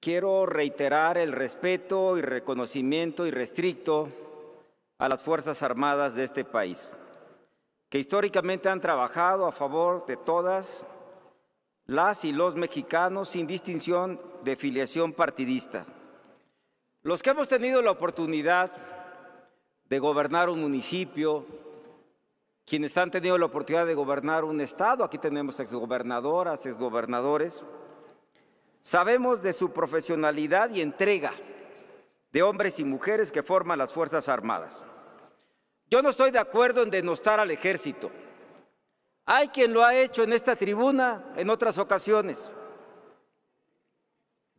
Quiero reiterar el respeto y reconocimiento irrestricto a las Fuerzas Armadas de este país, que históricamente han trabajado a favor de todas las y los mexicanos sin distinción de filiación partidista. Los que hemos tenido la oportunidad de gobernar un municipio, quienes han tenido la oportunidad de gobernar un estado, aquí tenemos exgobernadoras, exgobernadores, Sabemos de su profesionalidad y entrega de hombres y mujeres que forman las Fuerzas Armadas. Yo no estoy de acuerdo en denostar al ejército. Hay quien lo ha hecho en esta tribuna en otras ocasiones,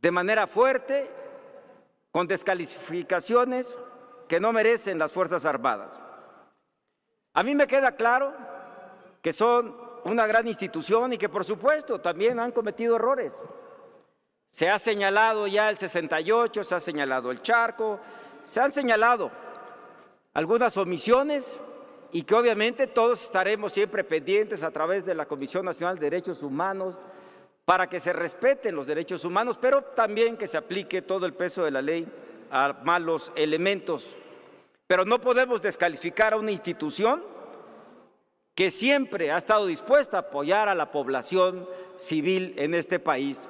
de manera fuerte, con descalificaciones que no merecen las Fuerzas Armadas. A mí me queda claro que son una gran institución y que por supuesto también han cometido errores. Se ha señalado ya el 68, se ha señalado el charco, se han señalado algunas omisiones y que obviamente todos estaremos siempre pendientes a través de la Comisión Nacional de Derechos Humanos para que se respeten los derechos humanos, pero también que se aplique todo el peso de la ley a malos elementos. Pero no podemos descalificar a una institución que siempre ha estado dispuesta a apoyar a la población civil en este país.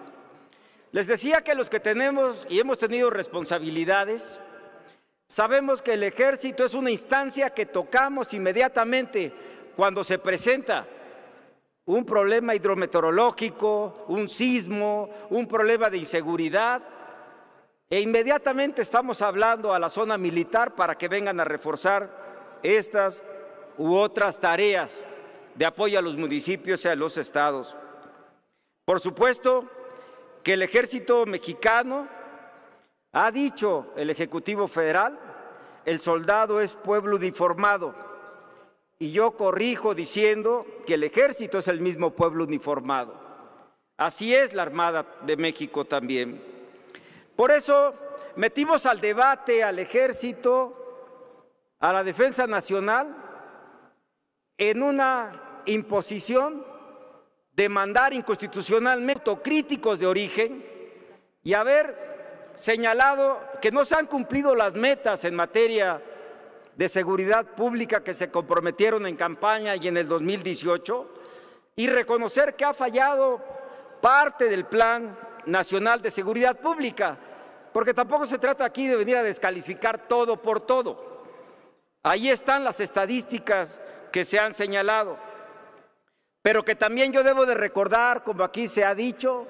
Les decía que los que tenemos y hemos tenido responsabilidades, sabemos que el ejército es una instancia que tocamos inmediatamente cuando se presenta un problema hidrometeorológico, un sismo, un problema de inseguridad, e inmediatamente estamos hablando a la zona militar para que vengan a reforzar estas u otras tareas de apoyo a los municipios y a los estados. Por supuesto, que el ejército mexicano ha dicho el Ejecutivo Federal, el soldado es pueblo uniformado. Y yo corrijo diciendo que el ejército es el mismo pueblo uniformado. Así es la Armada de México también. Por eso metimos al debate al ejército, a la defensa nacional, en una imposición demandar inconstitucionalmente críticos de origen y haber señalado que no se han cumplido las metas en materia de seguridad pública que se comprometieron en campaña y en el 2018 y reconocer que ha fallado parte del Plan Nacional de Seguridad Pública, porque tampoco se trata aquí de venir a descalificar todo por todo. Ahí están las estadísticas que se han señalado. Pero que también yo debo de recordar, como aquí se ha dicho,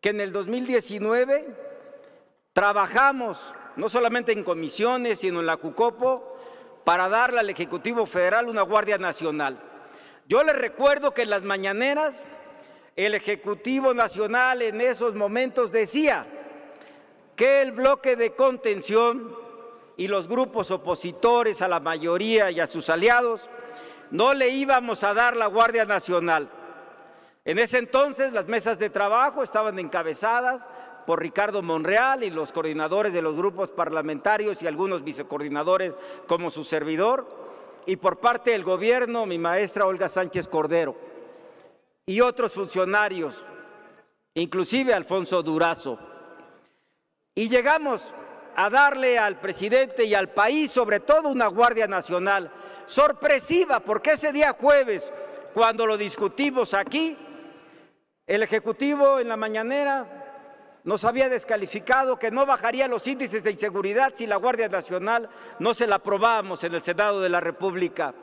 que en el 2019 trabajamos no solamente en comisiones, sino en la CUCOPO, para darle al Ejecutivo Federal una Guardia Nacional. Yo les recuerdo que en las mañaneras el Ejecutivo Nacional en esos momentos decía que el bloque de contención y los grupos opositores a la mayoría y a sus aliados no le íbamos a dar la Guardia Nacional. En ese entonces las mesas de trabajo estaban encabezadas por Ricardo Monreal y los coordinadores de los grupos parlamentarios y algunos vicecoordinadores como su servidor, y por parte del gobierno mi maestra Olga Sánchez Cordero y otros funcionarios, inclusive Alfonso Durazo. Y llegamos a darle al presidente y al país, sobre todo una Guardia Nacional, sorpresiva, porque ese día jueves, cuando lo discutimos aquí, el Ejecutivo en la mañanera nos había descalificado que no bajaría los índices de inseguridad si la Guardia Nacional no se la aprobábamos en el Senado de la República.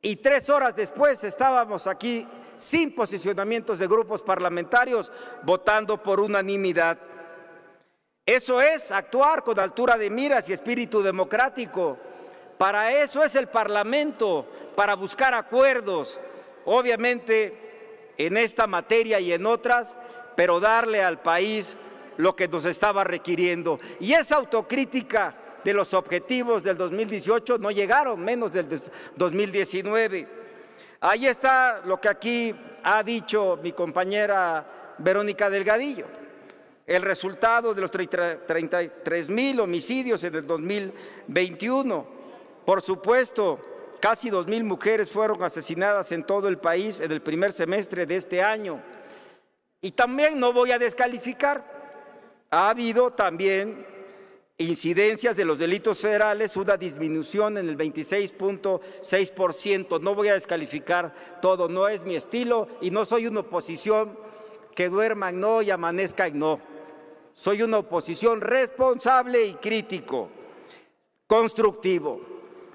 Y tres horas después estábamos aquí sin posicionamientos de grupos parlamentarios votando por unanimidad. Eso es actuar con altura de miras y espíritu democrático. Para eso es el Parlamento, para buscar acuerdos, obviamente en esta materia y en otras, pero darle al país lo que nos estaba requiriendo. Y esa autocrítica de los objetivos del 2018 no llegaron, menos del 2019. Ahí está lo que aquí ha dicho mi compañera Verónica Delgadillo el resultado de los 33 mil homicidios en el 2021. Por supuesto, casi 2 mil mujeres fueron asesinadas en todo el país en el primer semestre de este año. Y también no voy a descalificar, ha habido también incidencias de los delitos federales, una disminución en el 26.6%. No voy a descalificar todo, no es mi estilo y no soy una oposición que duerma en no y amanezca en no. Soy una oposición responsable y crítico, constructivo.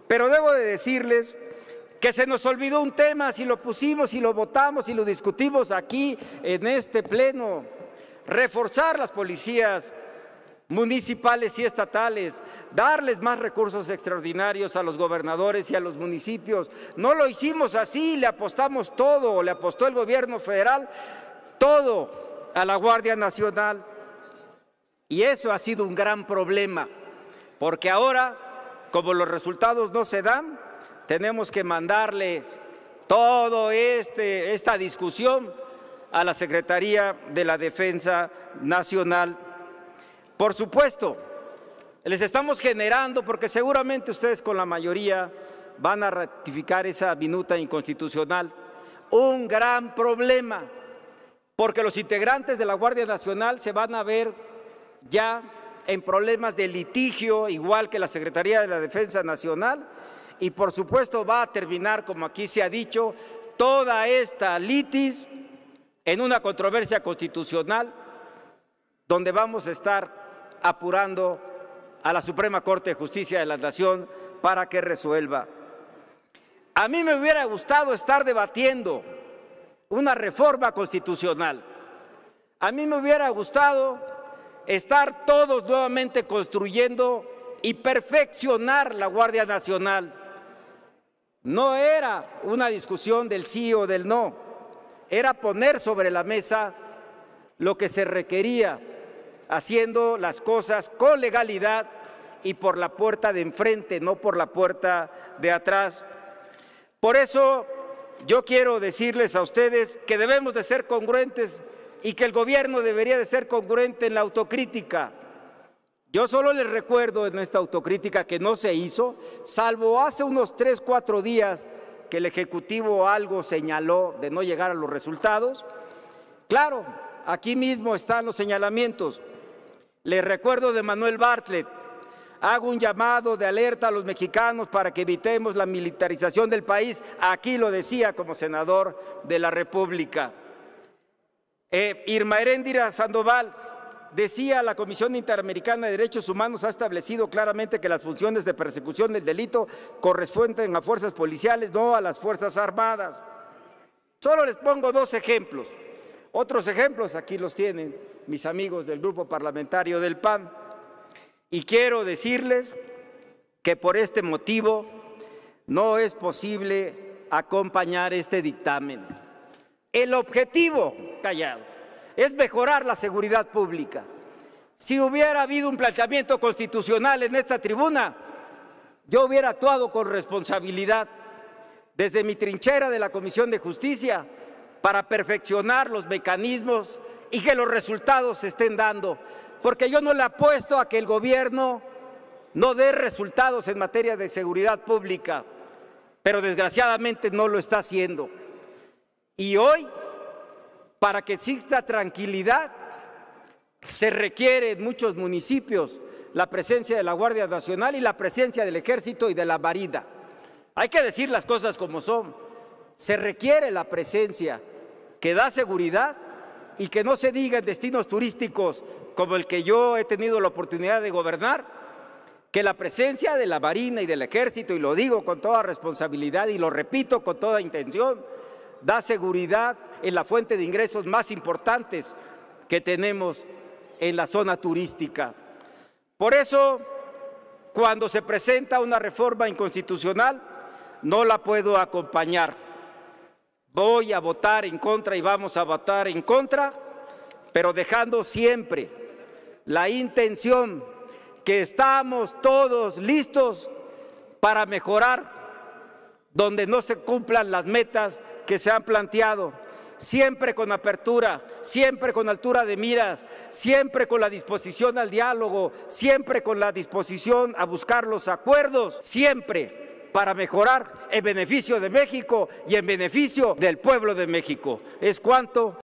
Pero debo de decirles que se nos olvidó un tema, si lo pusimos, si lo votamos, si lo discutimos aquí en este pleno, reforzar las policías municipales y estatales, darles más recursos extraordinarios a los gobernadores y a los municipios. No lo hicimos así, le apostamos todo, le apostó el gobierno federal todo a la Guardia Nacional. Y eso ha sido un gran problema, porque ahora, como los resultados no se dan, tenemos que mandarle toda este esta discusión a la Secretaría de la Defensa Nacional. Por supuesto, les estamos generando, porque seguramente ustedes con la mayoría van a ratificar esa minuta inconstitucional, un gran problema, porque los integrantes de la Guardia Nacional se van a ver ya en problemas de litigio, igual que la Secretaría de la Defensa Nacional, y por supuesto va a terminar, como aquí se ha dicho, toda esta litis en una controversia constitucional donde vamos a estar apurando a la Suprema Corte de Justicia de la Nación para que resuelva. A mí me hubiera gustado estar debatiendo una reforma constitucional. A mí me hubiera gustado estar todos nuevamente construyendo y perfeccionar la Guardia Nacional. No era una discusión del sí o del no, era poner sobre la mesa lo que se requería, haciendo las cosas con legalidad y por la puerta de enfrente, no por la puerta de atrás. Por eso yo quiero decirles a ustedes que debemos de ser congruentes y que el gobierno debería de ser congruente en la autocrítica. Yo solo les recuerdo en esta autocrítica que no se hizo, salvo hace unos tres, cuatro días que el Ejecutivo algo señaló de no llegar a los resultados. Claro, aquí mismo están los señalamientos. Les recuerdo de Manuel Bartlett, hago un llamado de alerta a los mexicanos para que evitemos la militarización del país. Aquí lo decía como senador de la República. Eh, Irma Eréndira Sandoval decía, la Comisión Interamericana de Derechos Humanos ha establecido claramente que las funciones de persecución del delito corresponden a fuerzas policiales, no a las fuerzas armadas. Solo les pongo dos ejemplos. Otros ejemplos aquí los tienen mis amigos del grupo parlamentario del PAN. Y quiero decirles que por este motivo no es posible acompañar este dictamen. El objetivo, callado, es mejorar la seguridad pública. Si hubiera habido un planteamiento constitucional en esta tribuna, yo hubiera actuado con responsabilidad desde mi trinchera de la Comisión de Justicia para perfeccionar los mecanismos y que los resultados se estén dando, porque yo no le apuesto a que el gobierno no dé resultados en materia de seguridad pública, pero desgraciadamente no lo está haciendo. Y hoy, para que exista tranquilidad, se requiere en muchos municipios la presencia de la Guardia Nacional y la presencia del Ejército y de la Marina. Hay que decir las cosas como son. Se requiere la presencia que da seguridad y que no se diga en destinos turísticos como el que yo he tenido la oportunidad de gobernar, que la presencia de la Marina y del Ejército, y lo digo con toda responsabilidad y lo repito con toda intención, da seguridad en la fuente de ingresos más importantes que tenemos en la zona turística. Por eso, cuando se presenta una reforma inconstitucional, no la puedo acompañar. Voy a votar en contra y vamos a votar en contra, pero dejando siempre la intención que estamos todos listos para mejorar donde no se cumplan las metas que se han planteado, siempre con apertura, siempre con altura de miras, siempre con la disposición al diálogo, siempre con la disposición a buscar los acuerdos, siempre para mejorar en beneficio de México y en beneficio del pueblo de México. Es cuanto